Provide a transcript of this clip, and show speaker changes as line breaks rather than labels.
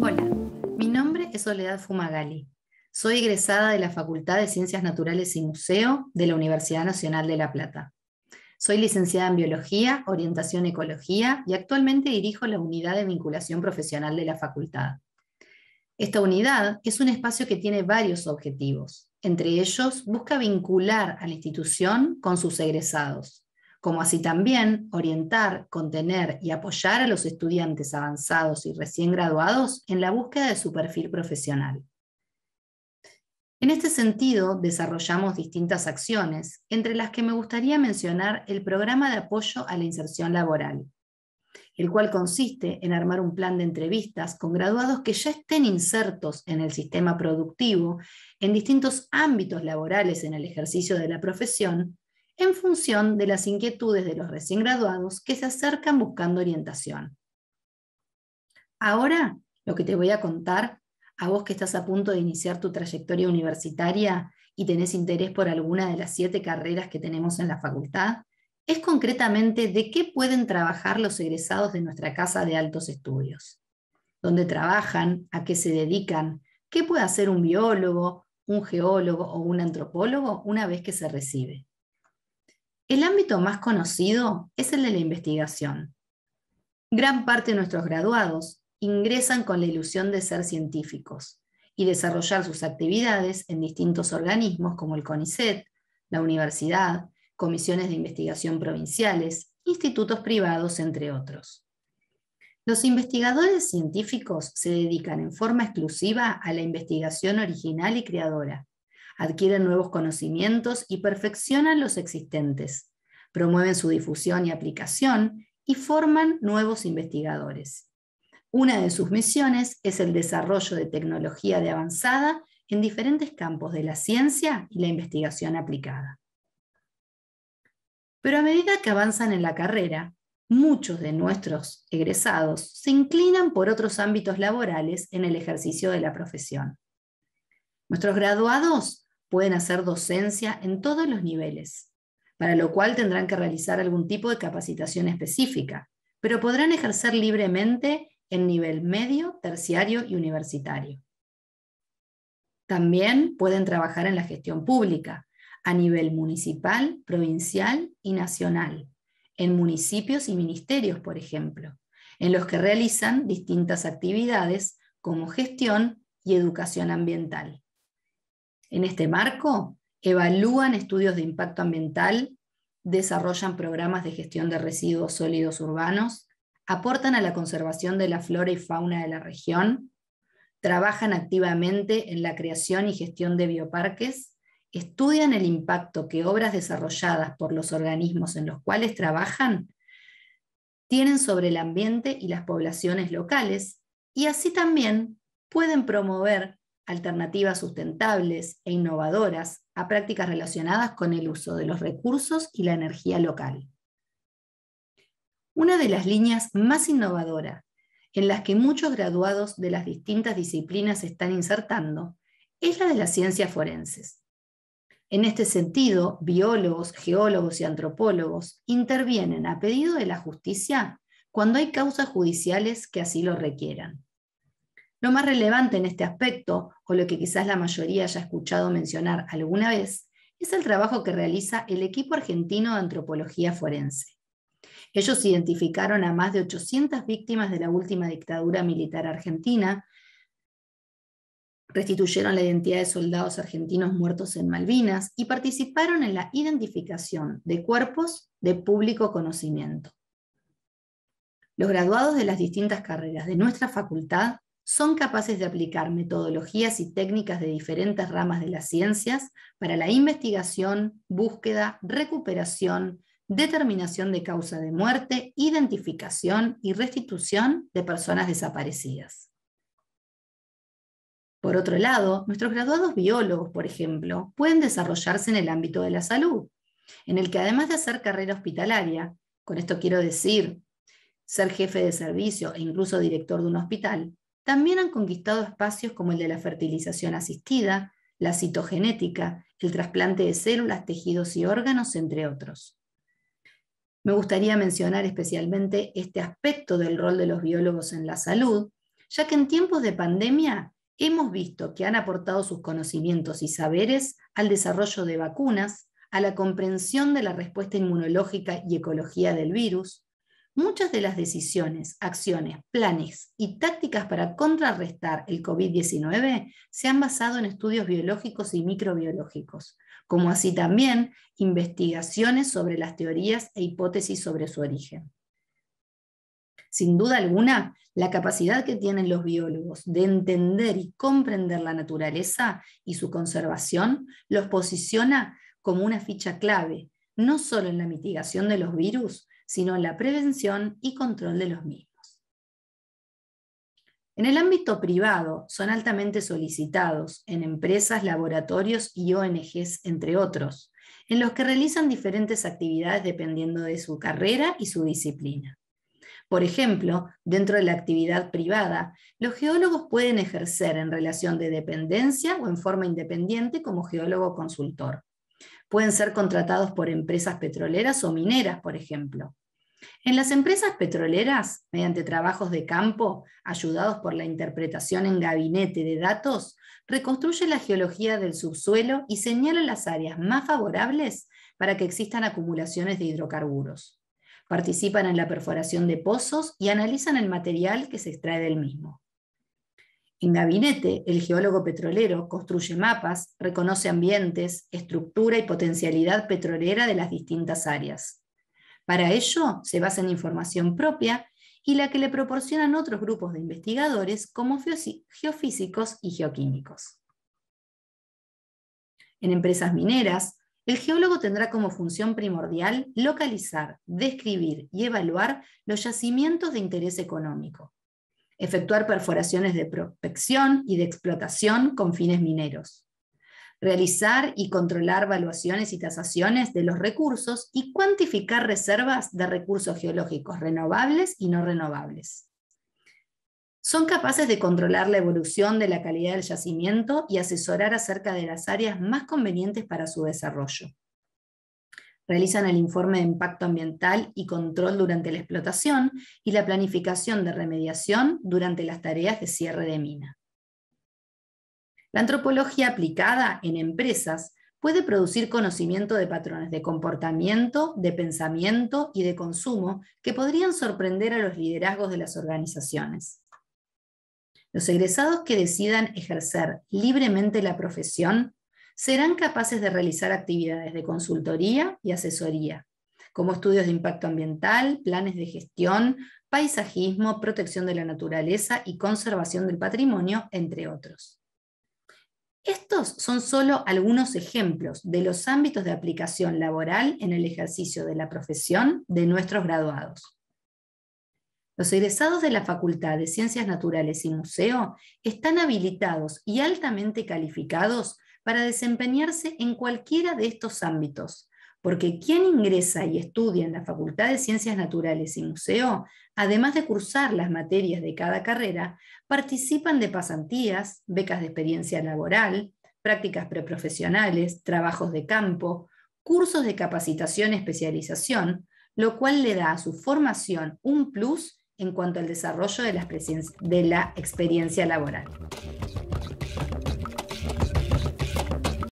Hola, mi nombre es Soledad Fumagali. Soy egresada de la Facultad de Ciencias Naturales y Museo de la Universidad Nacional de La Plata. Soy licenciada en Biología, Orientación Ecología y actualmente dirijo la Unidad de Vinculación Profesional de la Facultad. Esta unidad es un espacio que tiene varios objetivos. Entre ellos, busca vincular a la institución con sus egresados, como así también orientar, contener y apoyar a los estudiantes avanzados y recién graduados en la búsqueda de su perfil profesional. En este sentido, desarrollamos distintas acciones, entre las que me gustaría mencionar el programa de apoyo a la inserción laboral, el cual consiste en armar un plan de entrevistas con graduados que ya estén insertos en el sistema productivo, en distintos ámbitos laborales en el ejercicio de la profesión, en función de las inquietudes de los recién graduados que se acercan buscando orientación. Ahora, lo que te voy a contar, a vos que estás a punto de iniciar tu trayectoria universitaria y tenés interés por alguna de las siete carreras que tenemos en la facultad, es concretamente de qué pueden trabajar los egresados de nuestra Casa de Altos Estudios. ¿Dónde trabajan? ¿A qué se dedican? ¿Qué puede hacer un biólogo, un geólogo o un antropólogo una vez que se recibe? El ámbito más conocido es el de la investigación. Gran parte de nuestros graduados ingresan con la ilusión de ser científicos y desarrollar sus actividades en distintos organismos como el CONICET, la universidad, comisiones de investigación provinciales, institutos privados, entre otros. Los investigadores científicos se dedican en forma exclusiva a la investigación original y creadora, adquieren nuevos conocimientos y perfeccionan los existentes, promueven su difusión y aplicación y forman nuevos investigadores. Una de sus misiones es el desarrollo de tecnología de avanzada en diferentes campos de la ciencia y la investigación aplicada. Pero a medida que avanzan en la carrera, muchos de nuestros egresados se inclinan por otros ámbitos laborales en el ejercicio de la profesión. Nuestros graduados pueden hacer docencia en todos los niveles, para lo cual tendrán que realizar algún tipo de capacitación específica, pero podrán ejercer libremente en nivel medio, terciario y universitario. También pueden trabajar en la gestión pública, a nivel municipal, provincial y nacional, en municipios y ministerios, por ejemplo, en los que realizan distintas actividades como gestión y educación ambiental. En este marco, evalúan estudios de impacto ambiental, desarrollan programas de gestión de residuos sólidos urbanos, aportan a la conservación de la flora y fauna de la región, trabajan activamente en la creación y gestión de bioparques estudian el impacto que obras desarrolladas por los organismos en los cuales trabajan tienen sobre el ambiente y las poblaciones locales y así también pueden promover alternativas sustentables e innovadoras a prácticas relacionadas con el uso de los recursos y la energía local. Una de las líneas más innovadoras en las que muchos graduados de las distintas disciplinas están insertando es la de las ciencias forenses. En este sentido, biólogos, geólogos y antropólogos intervienen a pedido de la justicia cuando hay causas judiciales que así lo requieran. Lo más relevante en este aspecto, o lo que quizás la mayoría haya escuchado mencionar alguna vez, es el trabajo que realiza el equipo argentino de antropología forense. Ellos identificaron a más de 800 víctimas de la última dictadura militar argentina restituyeron la identidad de soldados argentinos muertos en Malvinas y participaron en la identificación de cuerpos de público conocimiento. Los graduados de las distintas carreras de nuestra facultad son capaces de aplicar metodologías y técnicas de diferentes ramas de las ciencias para la investigación, búsqueda, recuperación, determinación de causa de muerte, identificación y restitución de personas desaparecidas. Por otro lado, nuestros graduados biólogos, por ejemplo, pueden desarrollarse en el ámbito de la salud, en el que además de hacer carrera hospitalaria, con esto quiero decir ser jefe de servicio e incluso director de un hospital, también han conquistado espacios como el de la fertilización asistida, la citogenética, el trasplante de células, tejidos y órganos, entre otros. Me gustaría mencionar especialmente este aspecto del rol de los biólogos en la salud, ya que en tiempos de pandemia hemos visto que han aportado sus conocimientos y saberes al desarrollo de vacunas, a la comprensión de la respuesta inmunológica y ecología del virus, muchas de las decisiones, acciones, planes y tácticas para contrarrestar el COVID-19 se han basado en estudios biológicos y microbiológicos, como así también investigaciones sobre las teorías e hipótesis sobre su origen. Sin duda alguna, la capacidad que tienen los biólogos de entender y comprender la naturaleza y su conservación los posiciona como una ficha clave, no solo en la mitigación de los virus, sino en la prevención y control de los mismos. En el ámbito privado son altamente solicitados en empresas, laboratorios y ONGs, entre otros, en los que realizan diferentes actividades dependiendo de su carrera y su disciplina. Por ejemplo, dentro de la actividad privada, los geólogos pueden ejercer en relación de dependencia o en forma independiente como geólogo consultor. Pueden ser contratados por empresas petroleras o mineras, por ejemplo. En las empresas petroleras, mediante trabajos de campo, ayudados por la interpretación en gabinete de datos, reconstruye la geología del subsuelo y señala las áreas más favorables para que existan acumulaciones de hidrocarburos participan en la perforación de pozos y analizan el material que se extrae del mismo. En gabinete, el geólogo petrolero construye mapas, reconoce ambientes, estructura y potencialidad petrolera de las distintas áreas. Para ello, se basa en información propia y la que le proporcionan otros grupos de investigadores como geofísicos y geoquímicos. En empresas mineras, el geólogo tendrá como función primordial localizar, describir y evaluar los yacimientos de interés económico, efectuar perforaciones de prospección y de explotación con fines mineros, realizar y controlar valuaciones y tasaciones de los recursos y cuantificar reservas de recursos geológicos renovables y no renovables. Son capaces de controlar la evolución de la calidad del yacimiento y asesorar acerca de las áreas más convenientes para su desarrollo. Realizan el informe de impacto ambiental y control durante la explotación y la planificación de remediación durante las tareas de cierre de mina. La antropología aplicada en empresas puede producir conocimiento de patrones de comportamiento, de pensamiento y de consumo que podrían sorprender a los liderazgos de las organizaciones. Los egresados que decidan ejercer libremente la profesión serán capaces de realizar actividades de consultoría y asesoría, como estudios de impacto ambiental, planes de gestión, paisajismo, protección de la naturaleza y conservación del patrimonio, entre otros. Estos son solo algunos ejemplos de los ámbitos de aplicación laboral en el ejercicio de la profesión de nuestros graduados. Los egresados de la Facultad de Ciencias Naturales y Museo están habilitados y altamente calificados para desempeñarse en cualquiera de estos ámbitos, porque quien ingresa y estudia en la Facultad de Ciencias Naturales y Museo, además de cursar las materias de cada carrera, participan de pasantías, becas de experiencia laboral, prácticas preprofesionales, trabajos de campo, cursos de capacitación y especialización, lo cual le da a su formación un plus en cuanto al desarrollo de, las de la experiencia laboral.